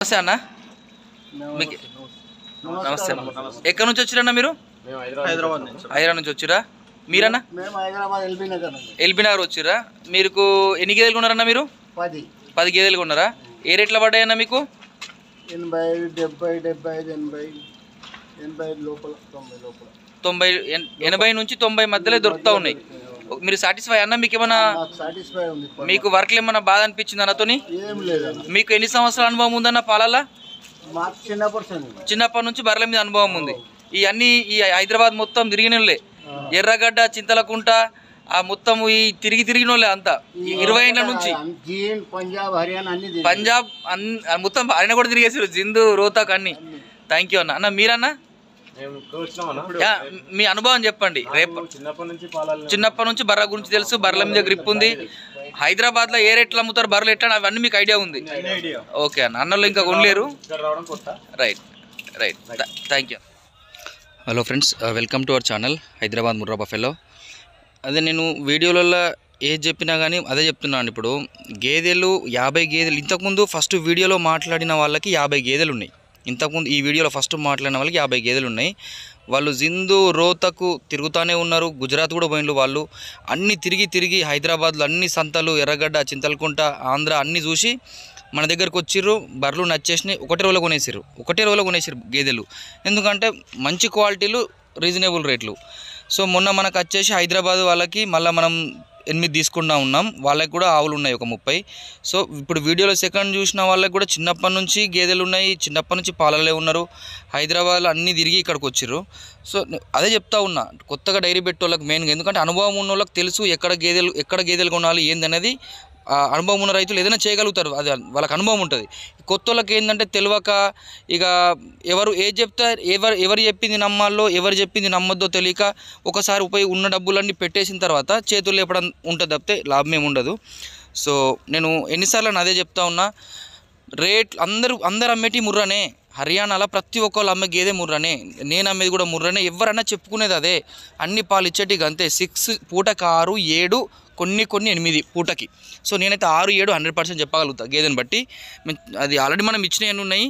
నమస్తే అన్న మీకు నమస్తే ఎక్కడి నుంచి వచ్చిరన్నా మీరు హైదరాబాద్ నుంచి వచ్చిరా మీరన్నా ఎల్బీ నగర్ వచ్చిరా మీకు ఎన్ని గేదెలు కొన్నారన్నా మీరు పది గేదెలు కొన్నారా ఏ రేట్లో పడ్డాయన్నా మీకు ఎనభై డెబ్బై డెబ్బై ఎనభై ఎనభై లోపల తొంభై లోపల ఎనభై నుంచి తొంభై మధ్యలో దొరుకుతూ ఉన్నాయి మీరు సాటిస్ఫై అన్న మీకు ఏమైనా మీకు వర్క్లు ఏమైనా బాధ అనిపించింది అన్నతోని మీకు ఎన్ని సంవత్సరాల అనుభవం ఉందన్న పాలల్లా చిన్నప్పటి నుంచి బర్రెల మీద అనుభవం ఉంది ఈ అన్ని ఈ హైదరాబాద్ మొత్తం తిరిగినలే ఎర్రగడ్డ చింతలకుంట ఆ మొత్తం ఈ తిరిగి తిరిగిన వాళ్ళే అంతా ఇరవై ఏళ్ళ నుంచి పంజాబ్ హర్యానా పంజాబ్ మొత్తం ఆయన కూడా తిరిగేసారు జిందు రోహతాక్ అన్ని థ్యాంక్ యూ అన్న అన్న మీరన్నా మీ అనుభవం చెప్పండి రేపు చిన్నప్పటి నుంచి బర్ర గురించి తెలుసు బర్రెల మీద గ్రిప్ ఉంది హైదరాబాద్ లో ఏ రేట్లు అమ్ముతారు బర్రెలు ఎట్లా అవన్నీ మీకు ఐడియా ఉంది ఓకే అన్న అన్నలు ఇంకా ఉండలేరు right right thank you hello friends welcome to our channel Hyderabad Murrah buffalo అదే నేను వీడియోలలో ఏది చెప్పినా కానీ అదే చెప్తున్నాను ఇప్పుడు గేదెలు యాభై గేదెలు ఇంతకుముందు ఫస్ట్ వీడియోలో మాట్లాడిన వాళ్ళకి యాభై గేదెలు ఉన్నాయి ఇంతకుముందు ఈ వీడియోలో ఫస్ట్ మాట్లాడిన వాళ్ళకి యాభై గేదెలు ఉన్నాయి వాళ్ళు జిందు రోతకు తిరుగుతూనే ఉన్నారు గుజరాత్ కూడా పోయినలు వాళ్ళు అన్నీ తిరిగి తిరిగి హైదరాబాద్లో అన్ని సంతలు ఎర్రగడ్డ చింతలకుంట ఆంధ్ర అన్నీ చూసి మన దగ్గరకు వచ్చిర్రు బర్రెలు నచ్చేసినాయి ఒకటే రోజులో కొనేసారు ఒకటే రోజులో కొనేసారు గేదెలు ఎందుకంటే మంచి క్వాలిటీలు రీజనబుల్ రేట్లు సో మొన్న మనకు వచ్చేసి హైదరాబాద్ వాళ్ళకి మళ్ళీ మనం ఎనిమిది తీసుకుంటా ఉన్నాం వాళ్ళకి కూడా ఆవులు ఉన్నాయి ఒక ముప్పై సో ఇప్పుడు వీడియోలో సెకండ్ చూసిన వాళ్ళకి కూడా చిన్నప్పటి నుంచి గేదెలు ఉన్నాయి చిన్నప్పటి నుంచి పాలలే ఉన్నారు హైదరాబాద్లో అన్నీ తిరిగి ఇక్కడికి వచ్చారు సో అదే చెప్తా ఉన్నా కొత్తగా డైరీ పెట్టే వాళ్ళకి మెయిన్గా ఎందుకంటే అనుభవం ఉన్న వాళ్ళకి తెలుసు ఎక్కడ గేదెలు ఎక్కడ గేదెలు కొనాలి ఏందనేది అనుభవం ఉన్న రైతులు ఏదైనా చేయగలుగుతారు అది వాళ్ళకి అనుభవం ఉంటుంది కొత్త వాళ్ళకి ఏంటంటే తెలియక ఇక ఎవరు ఏది చెప్తే ఎవరు ఎవరు చెప్పింది నమ్మాలో ఎవరు చెప్పింది నమ్మొద్దో తెలియక ఒకసారి ఉపయోగి ఉన్న డబ్బులన్నీ పెట్టేసిన తర్వాత చేతులు లేపడం ఉంటుంది తప్పితే లాభం ఏమి ఉండదు సో నేను ఎన్నిసార్లు అదే చెప్తా ఉన్నా రేట్ అందరూ అందరు అమ్మేటి ముర్రనే హర్యానాలో ప్రతి ఒక్కళ్ళు అమ్మే గేదే ముర్రనే నేను అమ్మేది కూడా ముర్రనే ఎవరన్నా చెప్పుకునేది అదే అన్ని పాలు ఇచ్చేటికి అంతే సిక్స్ పూట కారు ఏడు కొన్ని కొన్ని ఎనిమిది పూటకి సో నేనైతే ఆరు ఏడు హండ్రెడ్ పర్సెంట్ చెప్పగలుగుతా గేదెని బట్టి అది ఆల్రెడీ మనం ఇచ్చినవి ఉన్నాయి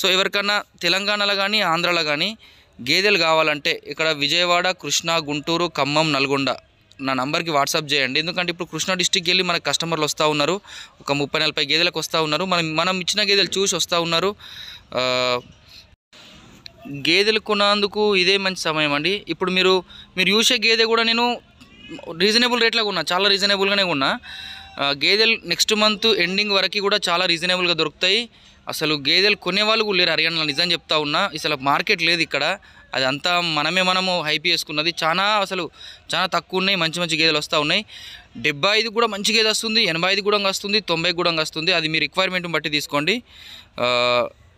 సో ఎవరికన్నా తెలంగాణలో కానీ ఆంధ్రాలో కానీ గేదెలు కావాలంటే ఇక్కడ విజయవాడ కృష్ణా గుంటూరు ఖమ్మం నల్గొండ నా నంబర్కి వాట్సాప్ చేయండి ఎందుకంటే ఇప్పుడు కృష్ణా డిస్టిక్ వెళ్ళి మనకు కస్టమర్లు వస్తూ ఉన్నారు ఒక ముప్పై నలభై గేదెలకు వస్తూ ఉన్నారు మనం మనం ఇచ్చిన గేదెలు చూసి వస్తూ ఉన్నారు గేదెలు కొన్నందుకు ఇదే మంచి సమయం అండి ఇప్పుడు మీరు మీరు చూసే గేదె కూడా నేను రీజనబుల్ రేట్లో కొన్నా చాలా రీజనబుల్గానే ఉన్నా గేదెలు నెక్స్ట్ మంత్ ఎండింగ్ వరకు కూడా చాలా రీజనబుల్గా దొరుకుతాయి అసలు గేదెలు కొనేవాళ్ళు కూడా లేరు హర్యానాలో నిజం చెప్తా ఉన్నా అసలు మార్కెట్ లేదు ఇక్కడ అది అంతా మనమే మనము హైప్ చేసుకున్నది చాలా అసలు చాలా తక్కువ ఉన్నాయి మంచి మంచి గేదెలు వస్తూ ఉన్నాయి డెబ్బై ఐదు కూడా మంచి గేదె వస్తుంది ఎనభై ఐదు కూడా వస్తుంది తొంభై కూడా వస్తుంది అది మీ రిక్వైర్మెంట్ని బట్టి తీసుకోండి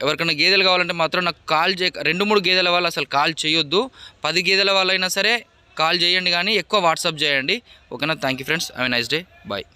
ఎవరికైనా గేదెలు కావాలంటే మాత్రం నాకు కాల్ చే రెండు మూడు గేదెల వాళ్ళు అసలు కాల్ చేయొద్దు పది గేదెల వాళ్ళైనా సరే కాల్ చేయండి కానీ ఎక్కువ వాట్సాప్ చేయండి ఓకేనా thank friends I nice day bye